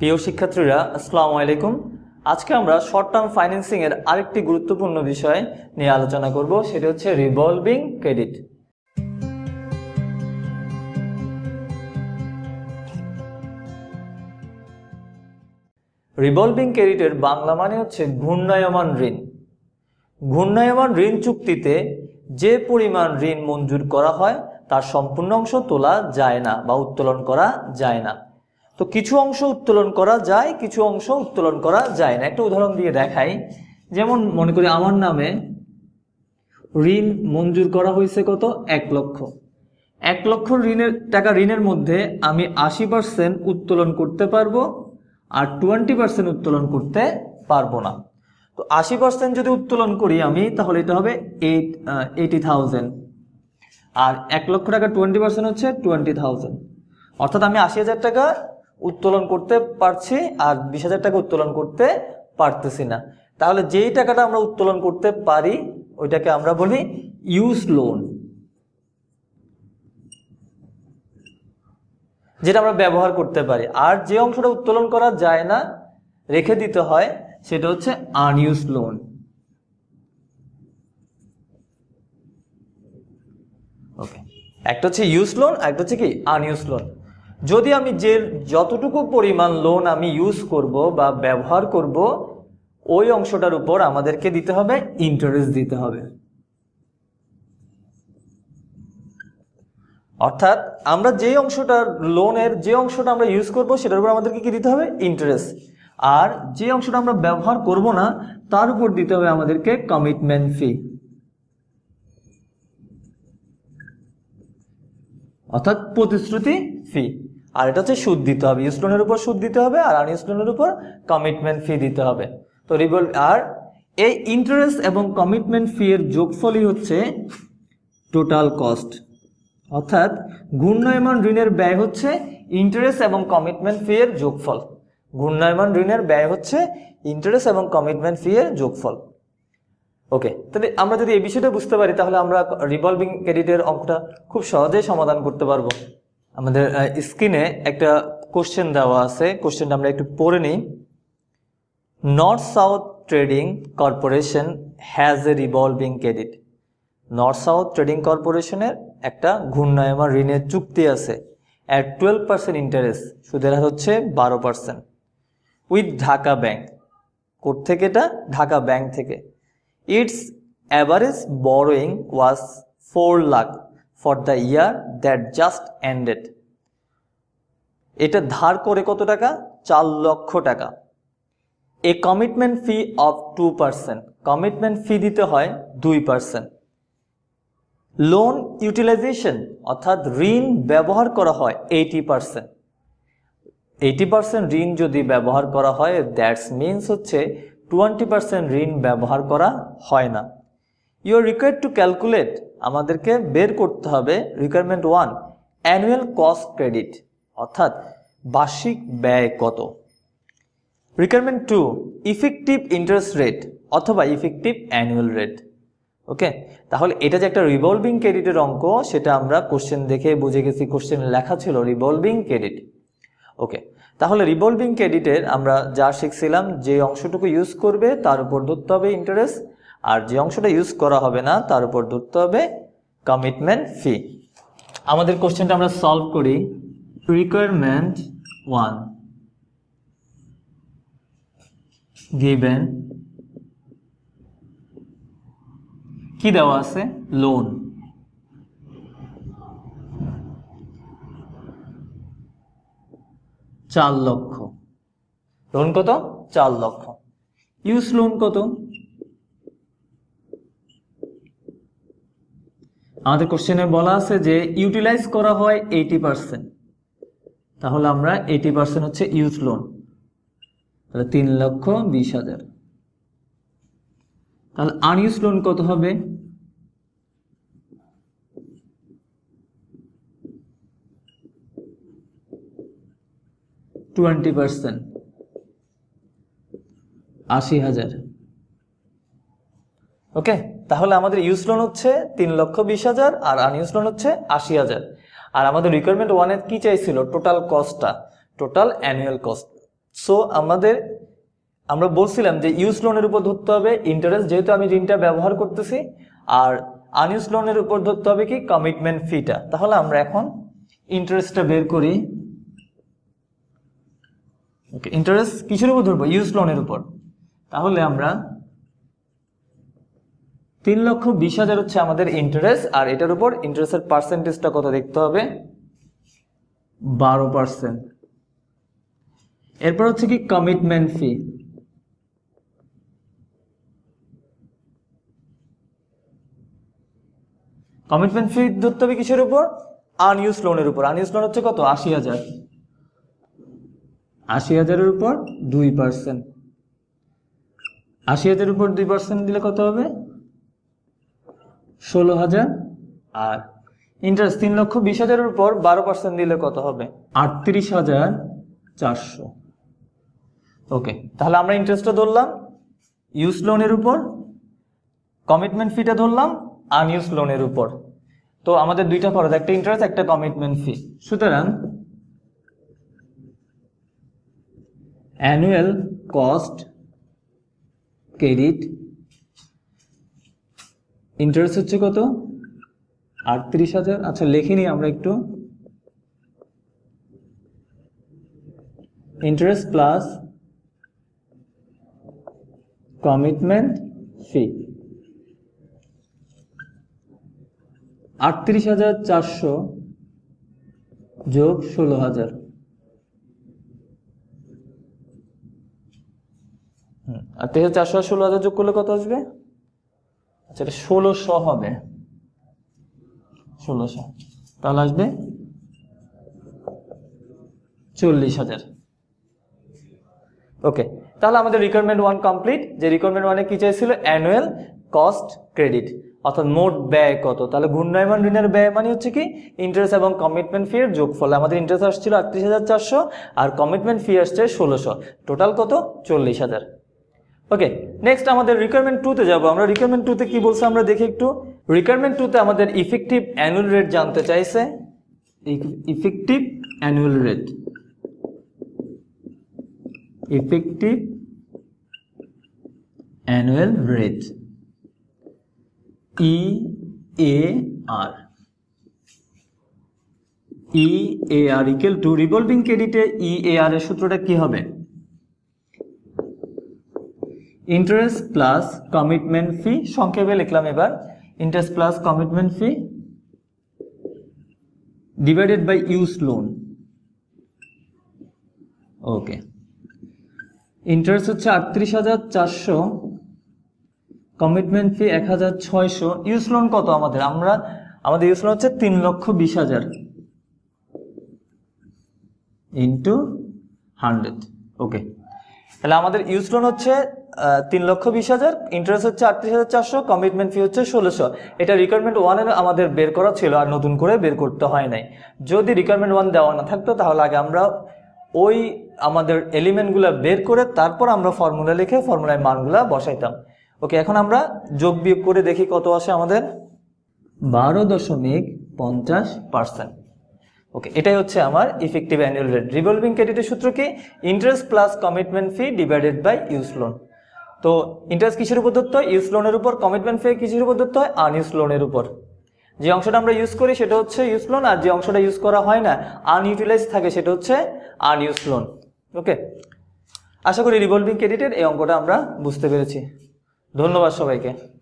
প্রিয় শিক্ষার্থীরা আসসালামু আলাইকুম আজকে আমরা শর্ট টার্ম ফাইন্যান্সিংয়ের আরেকটি গুরুত্বপূর্ণ বিষয় নিয়ে আলোচনা করব সেটি হচ্ছে রিভলভিং ক্রেডিট রিভলভিং ক্রেডিটের বাংলা মানে হচ্ছে ঘূর্ণায়মান ঋণ ঘূর্ণায়মান ঋণ চুক্তিতে যে পরিমাণ ঋণ মঞ্জুর করা হয় তার সম্পূর্ণ অংশ তোলা যায় না বা উত্তোলন করা যায় না তো কিছু অংশ উত্তোলন করা যায় কিছু অংশ উত্তোলন করা যায় না একটা উদাহরণ দিয়ে দেখাই যেমন মনে করি আমার নামে ঋণ মঞ্জুর করা হয়েছে কত এক লক্ষ এক লক্ষ ঋণের টাকা ঋণের মধ্যে আমি আশি পার্সেন্ট উত্তোলন করতে পারবো আর টোয়েন্টি পার্সেন্ট উত্তোলন করতে পারবো না তো আশি পার্সেন্ট যদি উত্তোলন করি আমি তাহলে এটা হবে এইট এইটি থাউজেন্ড আর এক লক্ষ টাকা টোয়েন্টি পার্সেন্ট হচ্ছে টোয়েন্টি থাউজেন্ড অর্থাৎ আমি আশি হাজার টাকা উত্তোলন করতে পারছি আর বিশ হাজার টাকা উত্তোলন করতে পারতেছি না তাহলে যেই টাকাটা আমরা উত্তোলন করতে পারি ওইটাকে আমরা বলি ইউজ লোন যেটা আমরা ব্যবহার করতে পারি আর যে অংশটা উত্তোলন করা যায় না রেখে দিতে হয় সেটা হচ্ছে আনইউজ লোন ওকে একটা হচ্ছে ইউজ লোন একটা হচ্ছে কি আনইউজ লোন যদি আমি যে যতটুকু পরিমাণ লোন আমি ইউজ করব বা ব্যবহার করব ওই অংশটার উপর আমাদেরকে দিতে হবে ইন্টারেস্ট দিতে হবে অর্থাৎ আমরা যে অংশটার লোনের যে অংশটা আমরা ইউজ করব সেটার উপর আমাদেরকে কি দিতে হবে ইন্টারেস্ট আর যে অংশটা আমরা ব্যবহার করব না তার উপর দিতে হবে আমাদেরকে কমিটমেন্ট ফি অর্থাৎ প্রতিশ্রুতি ফি আর এটা হচ্ছে সুদ দিতে হবে ইউজ লোনের উপর সুদ দিতে হবে আর আনইউজ লোনের উপর কমিটমেন্ট ফি দিতে হবে তো রিভল আর এই ইন্টারেস্ট এবং কমিটমেন্ট ফি এর যোগফলই হচ্ছে টোটাল কস্ট অর্থাৎ ঘূর্ণায়মান ঋণের ব্যয় হচ্ছে ইন্টারেস্ট এবং কমিটমেন্ট ফি এর যোগফল ঘূর্ণায়মান ঋণের ব্যয় হচ্ছে ইন্টারেস্ট এবং কমিটমেন্ট ফি এর যোগফল ওকে তাহলে আমরা যদি এই বিষয়টা বুঝতে পারি তাহলে আমরা রিভলভিং ক্রেডিটের অঙ্কটা খুব সহজেই সমাধান করতে পারবো আমাদের স্ক্রিনে একটা কোশ্চেন দেওয়া আছে কোশ্চেনটা আমরা একটু পড়ে নিই north south trading corporation has a revolving credit north south trading কর্পোরেশনের একটা ঘূর্ণায়মা ঋণের চুক্তি আছে অ্যাট টুয়েলভ পার্সেন্ট ইন্টারেস্ট সুদের হার হচ্ছে বারো পার্সেন্ট উইথ ঢাকা ব্যাংক থেকে এটা ঢাকা ব্যাংক থেকে its average borrowing was four lakh for the year that just ended এটা ধার করে কত টাকা চার লক্ষ টাকা a commitment fee of two percent commitment fee দিতে হয় দুই পার্সেন্ট লোন ইউটিলাইজেশন অর্থাৎ ঋণ ব্যবহার করা হয় এইটি পার্সেন্ট এইটি পার্সেন্ট ঋণ যদি ব্যবহার করা হয় দ্যাটস মিনস হচ্ছে টোয়েন্টি পার্সেন্ট ঋণ ব্যবহার করা হয় না you are required to calculate আমাদেরকে বের করতে হবে requirement one annual cost credit অর্থাৎ বার্ষিক ব্যয় কত requirement two effective interest rate অথবা ইফেক্টিভ অ্যানুয়াল রেট ওকে তাহলে এটা যে একটা রিভলভিং ক্রেডিটের অঙ্ক সেটা আমরা কোশ্চেন দেখে বুঝে গেছি কোশ্চেন লেখা ছিল রিভলভিং ক্রেডিট ওকে তাহলে রিভলভিং ক্রেডিটের আমরা যা শিখছিলাম যে অংশটুকু ইউজ করবে তার উপর ধরতে হবে ইন্টারেস্ট আর যে অংশটা ইউজ করা হবে না তার উপর ধরতে হবে কমিটমেন্ট ফি আমাদের কোশ্চেনটা আমরা সলভ করি রিকোয়ারমেন্ট ওয়ান গিভেন কি দেওয়া আছে লোন চার লক্ষ লোন কত চার লক্ষ ইউজ লোন কত আমাদের কোশ্চেনে বলা আছে যে ইউটিলাইজ করা হয় এইটি পার্সেন্ট তাহলে আমরা এইটি পার্সেন্ট হচ্ছে ইউথ লোন তাহলে তিন লক্ষ বিশ হাজার তাহলে আনইউজ লোন কত হবে টোয়েন্টি পার্সেন্ট আশি হাজার ওকে তাহলে আমাদের ইউজ লোন হচ্ছে তিন লক্ষ বিশ হাজার আর আনইউজ লোন হচ্ছে আশি হাজার আর আমাদের রিকোয়ারমেন্ট ওয়ানে কি চাইছিল টোটাল কস্টটা টোটাল অ্যানুয়াল কস্ট সো আমাদের আমরা বলছিলাম যে ইউজ লোনের উপর ধরতে হবে ইন্টারেস্ট যেহেতু আমি ঋণটা ব্যবহার করতেছি আর আনইউজ লোনের উপর ধরতে হবে কি কমিটমেন্ট ফিটা তাহলে আমরা এখন ইন্টারেস্টটা বের করি ওকে ইন্টারেস্ট কিসের উপর ধরবো ইউজ লোনের উপর তাহলে আমরা তিন লক্ষ বিশ হাজার হচ্ছে আমাদের ইন্টারেস্ট আর এটার উপর ইন্টারেস্টের পার্সেন্টেজটা কত দেখতে হবে বারো পার্সেন্ট এরপর হচ্ছে কি কমিটমেন্ট ফি কমিটমেন্ট ফি ধরতে হবে কিসের উপর আনইউজ লোনের উপর আনইউজ লোন হচ্ছে কত আশি হাজার আশি হাজারের উপর দুই পার্সেন্ট আশি হাজারের উপর দুই পার্সেন্ট দিলে কত হবে ষোলো হাজার আর ইন্টারেস্ট তিন লক্ষ বিশ হাজারের উপর বারো পার্সেন্ট দিলে কত হবে আটত্রিশ হাজার চারশো ওকে তাহলে আমরা ইন্টারেস্টটা ধরলাম ইউজ লোনের উপর কমিটমেন্ট ফিটা ধরলাম আনইউজ লোনের উপর তো আমাদের দুইটা খরচ একটা ইন্টারেস্ট একটা কমিটমেন্ট ফি সুতরাং অ্যানুয়াল কস্ট ক্রেডিট ইন্টারেস্ট হচ্ছে কত আটত্রিশ হাজার আচ্ছা লেখিনি আমরা একটু ইন্টারেস্ট প্লাস কমিটমেন্ট ফি আটত্রিশ হাজার চারশো যোগ ষোলো হাজার আটত্রিশ হাজার চারশো ষোলো হাজার যোগ করলে কত আসবে আচ্ছা এটা ষোলোশো হবে ষোলোশো তাহলে আসবে চল্লিশ হাজার ওকে তাহলে আমাদের রিকোয়ারমেন্ট ওয়ান কমপ্লিট যে রিকোয়ারমেন্ট ওয়ানে কি চাইছিল অ্যানুয়াল কস্ট ক্রেডিট অর্থাৎ মোট ব্যয় কত তাহলে ঘূর্ণায়মান ঋণের ব্যয় মানে হচ্ছে কি ইন্টারেস্ট এবং কমিটমেন্ট ফি এর যোগফল আমাদের ইন্টারেস্ট আসছিল আটত্রিশ হাজার চারশো আর কমিটমেন্ট ফি আসছে ষোলোশো টোটাল কত চল্লিশ হাজার ওকে নেক্সট আমাদের রিকোয়ারমেন্ট টুতে যাবো আমরা রিকোয়ারমেন্ট টুতে কি বলছে আমরা দেখি একটু রিকোয়ারমেন্ট টুতে আমাদের ইফেক্টিভ অ্যানুয়াল রেট জানতে চাইছে effective annual rate effective annual rate E A R E A R equal to revolving ক্রেডিটে ই এ আর এর সূত্রটা কি হবে ইন্টারেস্ট প্লাস কমিটমেন্ট ফি সংক্ষেপে লিখলাম এবার interest plus commitment fee divided by use loan okay interest হচ্ছে আটত্রিশ হাজার চারশো কমিটমেন্ট ফি এক হাজার ছয়শো ইউজ লোন কত আমাদের আমরা আমাদের ইউজ লোন হচ্ছে তিন লক্ষ বিশ হাজার ইন্টু হান্ড্রেড ওকে তাহলে আমাদের ইউজ লোন হচ্ছে তিন লক্ষ বিশ হাজার ইন্টারেস্ট হচ্ছে আটত্রিশ হাজার চারশো কমিটমেন্ট ফি হচ্ছে ষোলোশো এটা রিকোয়ারমেন্ট ওয়ানে আমাদের বের করা ছিল আর নতুন করে বের করতে হয় নাই যদি রিকোয়ারমেন্ট ওয়ান দেওয়া না থাকতো তাহলে আগে আমরা ওই আমাদের এলিমেন্টগুলো বের করে তারপর আমরা ফর্মুলা লিখে ফর্মুলায় মানগুলা বসাইতাম ওকে এখন আমরা যোগ বিয়োগ করে দেখি কত আসে আমাদের বারো দশমিক পঞ্চাশ পার্সেন্ট ওকে এটাই হচ্ছে আমার ইফেক্টিভ অ্যানুয়াল রেট রিভলভিং ক্রেডিটের সূত্র কি interest plus commitment fee divided by use loan তো ইন্টারেস্ট কিসের উপর ধরতে হয় ইউস লোনের উপর কমিটমেন্ট ফে কিসের উপর ধরতে হয় আনইউস লোনের উপর যে অংশটা আমরা ইউজ করি সেটা হচ্ছে ইউস লোন আর যে অংশটা ইউজ করা হয় না আনইউটিলাইজ থাকে সেটা হচ্ছে আনইউস লোন ওকে আশা করি রিভলভিং ক্রেডিটের এই অঙ্কটা আমরা বুঝতে পেরেছি ধন্যবাদ সবাইকে